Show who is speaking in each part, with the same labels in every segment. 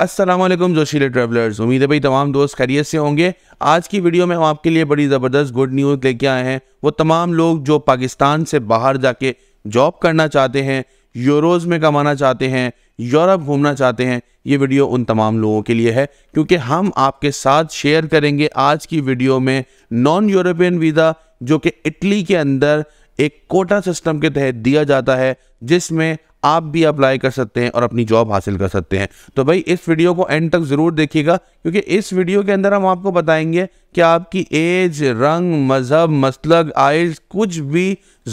Speaker 1: असलम जोशीले ट्रैवलर्स उम्मीद है भाई तमाम दोस्त खैरियत से होंगे आज की वीडियो में हम आपके लिए बड़ी ज़बरदस्त गुड न्यूज़ लेके आए हैं वो तमाम लोग जो पाकिस्तान से बाहर जाके जॉब करना चाहते हैं यूरोज़ में कमाना चाहते हैं यूरोप घूमना चाहते हैं ये वीडियो उन तमाम लोगों के लिए है क्योंकि हम आपके साथ शेयर करेंगे आज की वीडियो में नॉन यूरोपियन वीज़ा जो कि इटली के अंदर एक कोटा सिस्टम के तहत दिया जाता है जिसमें आप भी अप्लाई कर सकते हैं और अपनी जॉब हासिल कर सकते हैं तो भाई इस वीडियो को एंड तक ज़रूर देखिएगा क्योंकि इस वीडियो के अंदर हम आपको बताएंगे कि आपकी एज रंग मज़हब मसलक आइज कुछ भी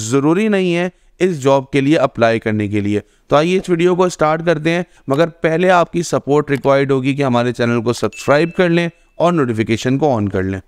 Speaker 1: ज़रूरी नहीं है इस जॉब के लिए अप्लाई करने के लिए तो आइए इस वीडियो को स्टार्ट करते हैं मगर पहले आपकी सपोर्ट रिक्वायर्ड होगी कि हमारे चैनल को सब्सक्राइब कर लें और नोटिफिकेशन को ऑन कर लें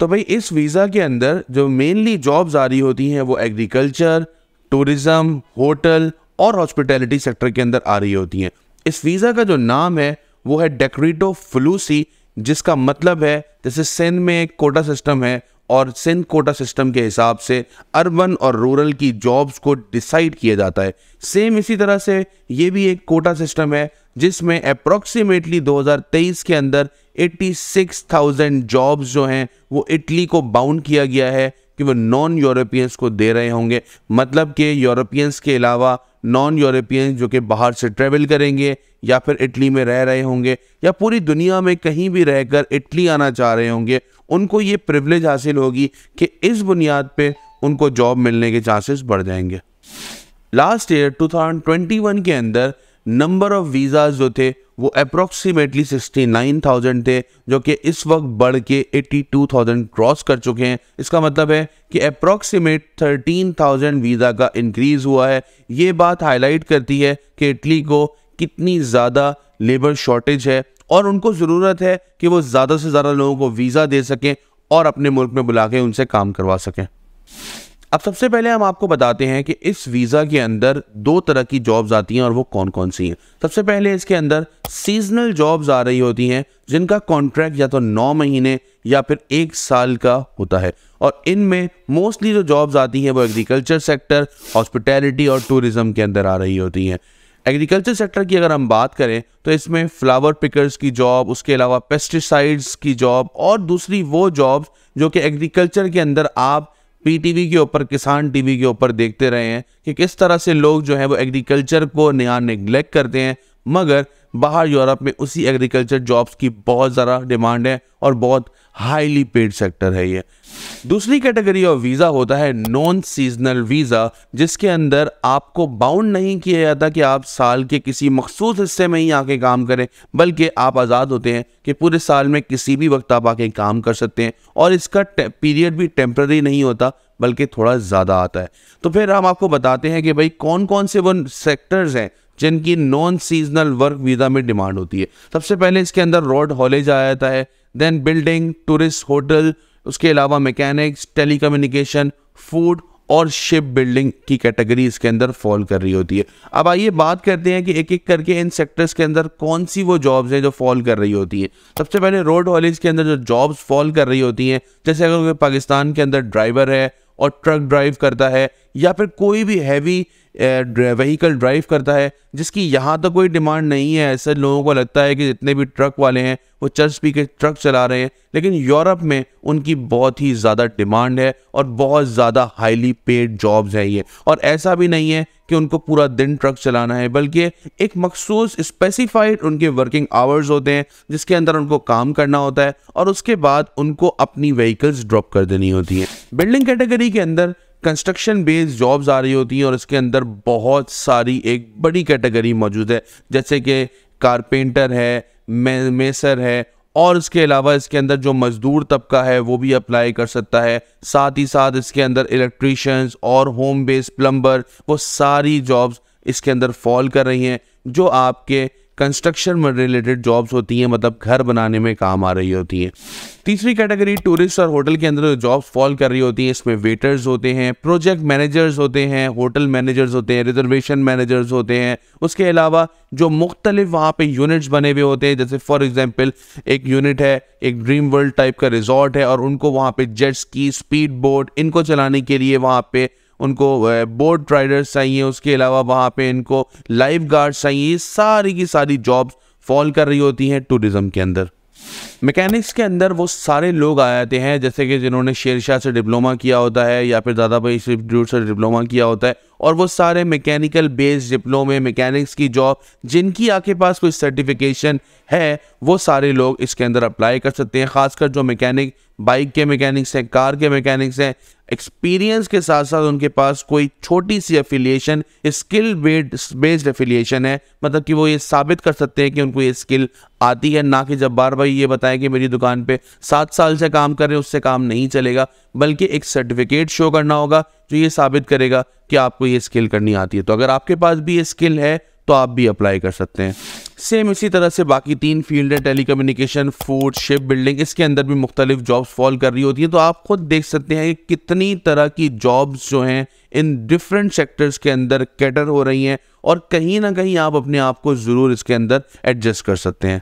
Speaker 1: तो भाई इस वीज़ा के अंदर जो मेनली जॉब्स आ रही होती हैं वो एग्रीकल्चर टूरिज़म होटल और हॉस्पिटैलिटी सेक्टर के अंदर आ रही होती हैं इस वीज़ा का जो नाम है वो है डेक्रीटो फ्लूसी जिसका मतलब है जैसे सिंध में एक कोटा सिस्टम है और सिंध कोटा सिस्टम के हिसाब से अर्बन और रूरल की जॉब्स को डिसाइड किया जाता है सेम इसी तरह से ये भी एक कोटा सिस्टम है जिसमें अप्रोक्सीमेटली 2023 के अंदर 86,000 जॉब्स जो हैं वो इटली को बाउंड किया गया है कि वो नॉन यूरोपियंस को दे रहे होंगे मतलब कि यूरोपियंस के अलावा नॉन यूरोपियन जो कि बाहर से ट्रेवल करेंगे या फिर इटली में रह रहे होंगे या पूरी दुनिया में कहीं भी रहकर इटली आना चाह रहे होंगे उनको ये प्रिवलेज हासिल होगी कि इस बुनियाद पे उनको जॉब मिलने के चांसेस बढ़ जाएंगे लास्ट ईयर 2021 के अंदर नंबर ऑफ़ वीज़ाज जो थे वो अप्रोक्सीमेटली 69,000 थे जो कि इस वक्त बढ़ के 82,000 क्रॉस कर चुके हैं इसका मतलब है कि अप्रोक्सीमेट 13,000 वीज़ा का इंक्रीज़ हुआ है ये बात हाईलाइट करती है कि इटली को कितनी ज़्यादा लेबर शॉर्टेज है और उनको ज़रूरत है कि वो ज़्यादा से ज़्यादा लोगों को वीज़ा दे सकें और अपने मुल्क में बुला के उनसे काम करवा सकें अब सबसे पहले हम आपको बताते हैं कि इस वीज़ा के अंदर दो तरह की जॉब्स आती हैं और वो कौन कौन सी हैं सबसे पहले इसके अंदर सीजनल जॉब्स आ रही होती हैं जिनका कॉन्ट्रैक्ट या तो नौ महीने या फिर एक साल का होता है और इनमें मोस्टली जो जॉब्स आती हैं वो एग्रीकल्चर सेक्टर हॉस्पिटैलिटी और टूरिज़्म के अंदर आ रही होती हैं एग्रीकल्चर सेक्टर की अगर हम बात करें तो इसमें फ्लावर पिकर्स की जॉब उसके अलावा पेस्टिसाइड्स की जॉब और दूसरी वो जॉब्स जो कि एग्रीकल्चर के अंदर आप पीटीवी के ऊपर किसान टीवी के ऊपर देखते रहे हैं कि किस तरह से लोग जो है वो एग्रीकल्चर को नया निग्लेक्ट करते हैं मगर बाहर यूरोप में उसी एग्रीकल्चर जॉब्स की बहुत ज़्यादा डिमांड है और बहुत हाईली पेड सेक्टर है ये दूसरी कैटेगरी ऑफ वीज़ा होता है नॉन सीजनल वीज़ा जिसके अंदर आपको बाउंड नहीं किया जाता कि आप साल के किसी मखसूस हिस्से में ही आके काम करें बल्कि आप आज़ाद होते हैं कि पूरे साल में किसी भी वक्त आप आके काम कर सकते हैं और इसका पीरियड भी टेम्प्रेरी नहीं होता बल्कि थोड़ा ज़्यादा आता है तो फिर हम आपको बताते हैं कि भाई कौन कौन से वो सेक्टर्स हैं जिनकी नॉन सीजनल वर्क वीज़ा में डिमांड होती है सबसे पहले इसके अंदर रोड हॉलेज आया जाता है देन बिल्डिंग टूरिस्ट होटल उसके अलावा मैकेनिक्स टेलीकम्युनिकेशन फूड और शिप बिल्डिंग की कैटेगरी इसके अंदर फॉल कर रही होती है अब आइए बात करते हैं कि एक एक करके इन सेक्टर्स के अंदर कौन सी वो जॉब्स हैं जो फॉल कर रही होती हैं सबसे पहले रोड हॉलेज के अंदर जो जॉब्स फॉल कर रही होती हैं जैसे अगर कोई पाकिस्तान के अंदर ड्राइवर है और ट्रक ड्राइव करता है या फिर कोई भी हैवी वहीकल ड्राइव करता है जिसकी यहाँ तक तो कोई डिमांड नहीं है ऐसे लोगों को लगता है कि जितने भी ट्रक वाले हैं वो चर्च पी के ट्रक चला रहे हैं लेकिन यूरोप में उनकी बहुत ही ज़्यादा डिमांड है और बहुत ज़्यादा हाईली पेड जॉब्स है ये और ऐसा भी नहीं है कि उनको पूरा दिन ट्रक चलाना है बल्कि एक मखसूस स्पेसिफाइड उनके वर्किंग आवर्स होते हैं जिसके अंदर उनको काम करना होता है और उसके बाद उनको अपनी व्हीकल्स ड्रॉप कर देनी होती हैं बिल्डिंग कैटेगरी के अंदर कंस्ट्रक्शन बेस्ड जॉब्स आ रही होती हैं और इसके अंदर बहुत सारी एक बड़ी कैटेगरी मौजूद है जैसे कि कारपेंटर है मेसर है और इसके अलावा इसके अंदर जो मज़दूर तबका है वो भी अप्लाई कर सकता है साथ ही साथ इसके अंदर इलेक्ट्रीशियंस और होम बेस्ड प्लम्बर वो सारी जॉब्स इसके अंदर फॉल कर रही हैं जो आपके कंस्ट्रक्शन में रिलेटेड जॉब्स होती हैं मतलब घर बनाने में काम आ रही होती हैं तीसरी कैटेगरी टूरिस्ट और होटल के अंदर जॉब्स फॉल कर रही होती है इसमें वेटर्स होते हैं प्रोजेक्ट मैनेजर्स होते हैं होटल मैनेजर्स होते हैं रिजर्वेशन मैनेजर्स होते हैं उसके अलावा जो मुख्तलिफ वहाँ पे यूनिट्स बने हुए होते हैं जैसे फॉर एग्जांपल एक यूनिट है एक ड्रीम वर्ल्ड टाइप का रिजॉर्ट है और उनको वहाँ पर जेट्स की स्पीड बोट इनको चलाने के लिए वहाँ पर उनको बोट राइडर्स चाहिए उसके अलावा वहाँ पे इनको लाइफ गार्ड्स चाहिए सारी की सारी जॉब्स फॉल कर रही होती हैं टूरिज़्म के अंदर मैकेनिक्स के अंदर वो सारे लोग आ जाते हैं जैसे कि जिन्होंने शेरशाह से डिप्लोमा किया होता है या फिर दादा भाई इंस्टीट्यूट से डिप्लोमा किया होता है और वो सारे मैकेनिकल बेस्ड डिप्लोमे मैकेनिक्स की जॉब जिनकी आपके पास कोई सर्टिफिकेशन है वो सारे लोग इसके अंदर अप्लाई कर सकते हैं खासकर जो मैकेनिक बाइक के मैकेनिक्स हैं कार के मैकेनिक्स हैं एक्सपीरियंस के साथ साथ उनके पास कोई छोटी सी affiliation skill based based affiliation है मतलब कि वो ये साबित कर सकते हैं कि उनको ये स्किल आती है ना कि जब बार बार ये बताएं कि मेरी दुकान पे सात साल से काम कर रहे हैं उससे काम नहीं चलेगा बल्कि एक सर्टिफिकेट शो करना होगा जो ये साबित करेगा कि आपको ये स्किल करनी आती है तो अगर आपके पास भी ये स्किल है तो आप भी अप्लाई कर सकते हैं सेम इसी तरह से बाकी तीन फील्ड है telecommunication food ship building इसके अंदर भी मुख्तलिफ जॉब्स फॉल कर रही होती हैं तो आप खुद देख सकते हैं कि कितनी तरह की जॉब्स जो हैं इन डिफरेंट सेक्टर्स के अंदर कैटर हो रही हैं और कहीं ना कहीं आप अपने आप को ज़रूर इसके अंदर एडजस्ट कर सकते हैं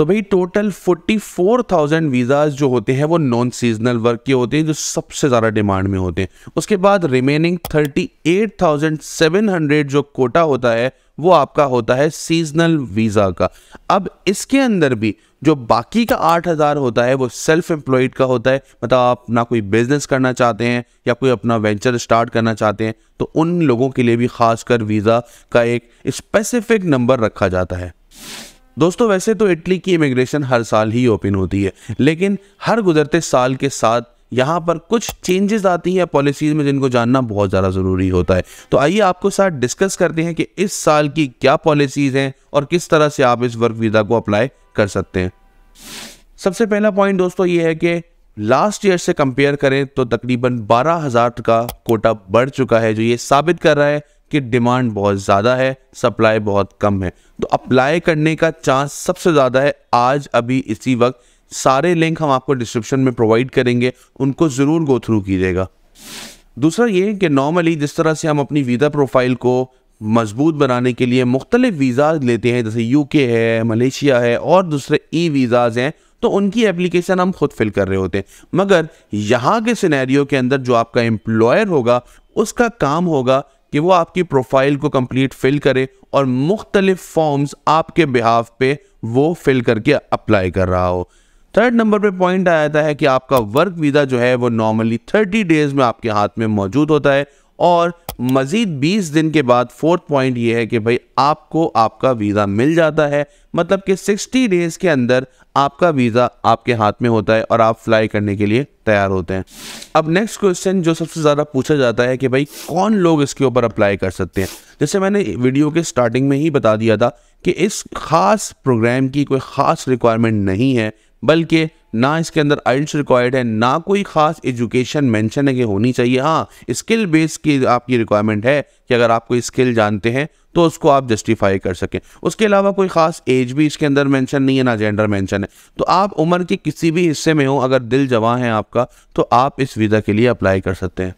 Speaker 1: तो भाई टोटल 44,000 वीज़ाज जो होते हैं वो नॉन सीजनल वर्क के होते हैं जो सबसे ज़्यादा डिमांड में होते हैं उसके बाद रिमेनिंग 38,700 जो कोटा होता है वो आपका होता है सीजनल वीज़ा का अब इसके अंदर भी जो बाकी का आठ हज़ार होता है वो सेल्फ एम्प्लॉयड का होता है मतलब आप ना कोई बिजनेस करना चाहते हैं या कोई अपना वेंचर स्टार्ट करना चाहते हैं तो उन लोगों के लिए भी खासकर वीज़ा का एक स्पेसिफिक नंबर रखा जाता है दोस्तों वैसे तो इटली की इमिग्रेशन हर साल ही ओपन होती है लेकिन हर गुजरते साल के साथ यहाँ पर कुछ चेंजेस आती हैं पॉलिसीज में जिनको जानना बहुत ज़्यादा ज़रूरी होता है तो आइए आपको साथ डिस्कस करते हैं कि इस साल की क्या पॉलिसीज़ हैं और किस तरह से आप इस वर्क वीज़ा को अप्लाई कर सकते हैं सबसे पहला पॉइंट दोस्तों ये है कि लास्ट ईयर से कंपेयर करें तो तकरीबन 12,000 का कोटा बढ़ चुका है जो ये साबित कर रहा है कि डिमांड बहुत ज़्यादा है सप्लाई बहुत कम है तो अप्लाई करने का चांस सबसे ज़्यादा है आज अभी इसी वक्त सारे लिंक हम आपको डिस्क्रिप्शन में प्रोवाइड करेंगे उनको ज़रूर गो थ्रू कीजिएगा दूसरा ये कि नॉर्मली जिस तरह से हम अपनी वीज़ा प्रोफाइल को मजबूत बनाने के लिए मुख्तलिफ वीज़ा लेते हैं जैसे यूके है मलेशिया है और दूसरे ई वीज़ाज हैं तो उनकी एप्लीकेशन हम खुद फिल कर रहे होते हैं मगर यहाँ के सिनेरियो के अंदर जो आपका एम्प्लॉयर होगा उसका काम होगा कि वो आपकी प्रोफाइल को कंप्लीट फिल करे और मुख्तलिफ फॉर्म्स आपके बिहाफ पे वो फिल करके अप्लाई कर रहा हो थर्ड नंबर पे पॉइंट आया था है कि आपका वर्क वीज़ा जो है वो नॉर्मली 30 डेज में आपके हाथ में मौजूद होता है और मज़ीद 20 दिन के बाद फोर्थ पॉइंट ये है कि भाई आपको आपका वीज़ा मिल जाता है मतलब कि 60 डेज़ के अंदर आपका वीज़ा आपके हाथ में होता है और आप फ्लाई करने के लिए तैयार होते हैं अब नेक्स्ट क्वेश्चन जो सबसे ज़्यादा पूछा जाता है कि भाई कौन लोग इसके ऊपर अप्लाई कर सकते हैं जैसे मैंने वीडियो के स्टार्टिंग में ही बता दिया था कि इस ख़ास प्रोग्राम की कोई ख़ास रिक्वायरमेंट नहीं है बल्कि ना इसके अंदर आइल्स रिक्वायर्ड है ना कोई ख़ास एजुकेशन मेंशन है कि होनी चाहिए हाँ स्किल बेस की आपकी रिक्वायरमेंट है कि अगर आप कोई स्किल जानते हैं तो उसको आप जस्टिफाई कर सकें उसके अलावा कोई ख़ास एज भी इसके अंदर मेंशन नहीं है ना जेंडर मेंशन है तो आप उम्र के किसी भी हिस्से में हो अगर दिल जवा है आपका तो आप इस वीज़ा के लिए अप्लाई कर सकते हैं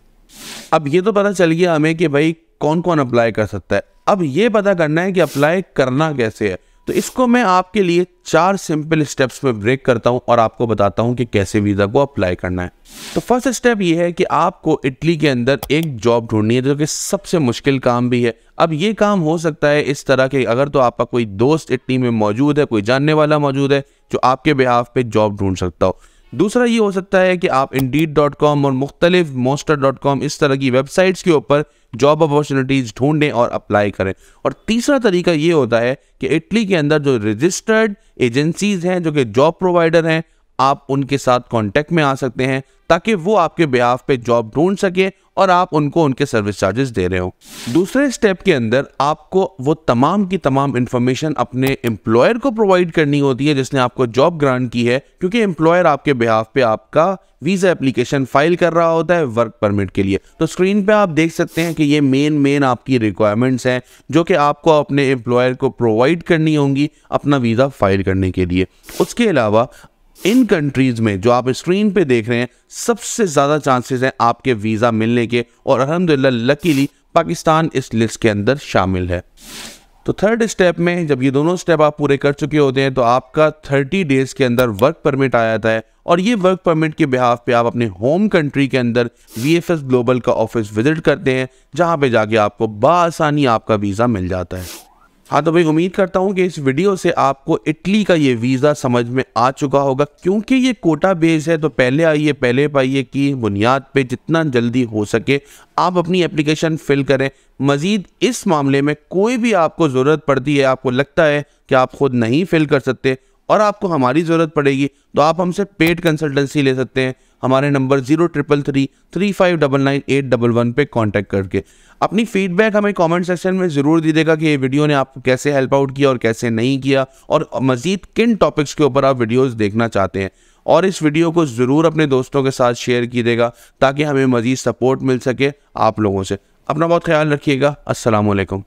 Speaker 1: अब ये तो पता चल गया हमें कि भाई कौन कौन अप्लाई कर सकता है अब ये पता करना है कि अप्लाई करना कैसे है तो इसको मैं आपके लिए चार सिंपल स्टेप्स में ब्रेक करता हूं और आपको बताता हूं कि कैसे वीज़ा को अप्लाई करना है तो फर्स्ट स्टेप ये है कि आपको इटली के अंदर एक जॉब ढूंढनी है जो कि सबसे मुश्किल काम भी है अब ये काम हो सकता है इस तरह के अगर तो आपका कोई दोस्त इटली में मौजूद है कोई जानने वाला मौजूद है जो आपके बिहाफ पे जॉब ढूंढ सकता हो दूसरा ये हो सकता है कि आप इंडीड डॉट कॉम और मुख्तलिफ मोस्टर डॉट कॉम इस तरह की वेबसाइट्स के ऊपर जॉब अपॉर्चुनिटीज़ ढूंढें और अप्लाई करें और तीसरा तरीका ये होता है कि इटली के अंदर जो रजिस्टर्ड एजेंसीज़ हैं जो कि जॉब प्रोवाइडर हैं आप उनके साथ कॉन्टेक्ट में आ सकते हैं ताकि वो आपके ब्याह पे जॉब ढूंढ सके और आप उनको उनके सर्विस चार्जेस दे रहे हो दूसरे स्टेप के अंदर आपको वो तमाम की तमाम इंफॉर्मेशन अपने एम्प्लॉयर को प्रोवाइड करनी होती है जिसने आपको जॉब ग्रांट की है क्योंकि एम्प्लॉयर आपके बिहाफ पे आपका वीज़ा एप्लीकेशन फाइल कर रहा होता है वर्क परमिट के लिए तो स्क्रीन पे आप देख सकते हैं कि ये मेन मेन आपकी रिक्वायरमेंट्स हैं जो कि आपको अपने एम्प्लॉयर को प्रोवाइड करनी होंगी अपना वीज़ा फाइल करने के लिए उसके अलावा इन कंट्रीज में जो आप स्क्रीन पे देख रहे हैं सबसे ज़्यादा चांसेस हैं आपके वीज़ा मिलने के और अलहमदिल्ला लकीली पाकिस्तान इस लिस्ट के अंदर शामिल है तो थर्ड स्टेप में जब ये दोनों स्टेप आप पूरे कर चुके होते हैं तो आपका 30 डेज़ के अंदर वर्क परमिट आ जाता है और ये वर्क परमिट के बिहाफ पे आप अपने होम कंट्री के अंदर वी ग्लोबल का ऑफिस विजिट करते हैं जहाँ पे जाके आपको बासानी आपका वीज़ा मिल जाता है हाँ तो भाई उम्मीद करता हूँ कि इस वीडियो से आपको इटली का ये वीज़ा समझ में आ चुका होगा क्योंकि ये कोटा बेस है तो पहले आइए पहले पाइए कि बुनियाद पे जितना जल्दी हो सके आप अपनी एप्लीकेशन फिल करें मज़ीद इस मामले में कोई भी आपको ज़रूरत पड़ती है आपको लगता है कि आप खुद नहीं फिल कर सकते और आपको हमारी ज़रूरत पड़ेगी तो आप हमसे पेड कंसल्टेंसी ले सकते हैं हमारे number zero triple three three five double nine eight double one पर कॉन्टैक्ट करके अपनी फीडबैक हमें कमेंट सेक्शन में ज़रूर दीजिएगा कि ये वीडियो ने आपको कैसे हेल्प आउट किया और कैसे नहीं किया और मज़ीद किन टॉपिक्स के ऊपर आप वीडियोज़ देखना चाहते हैं और इस वीडियो को ज़रूर अपने दोस्तों के साथ शेयर कीजिएगा ताकि हमें मज़ीद सपोर्ट मिल सके आप लोगों से अपना बहुत ख्याल रखिएगा असलकम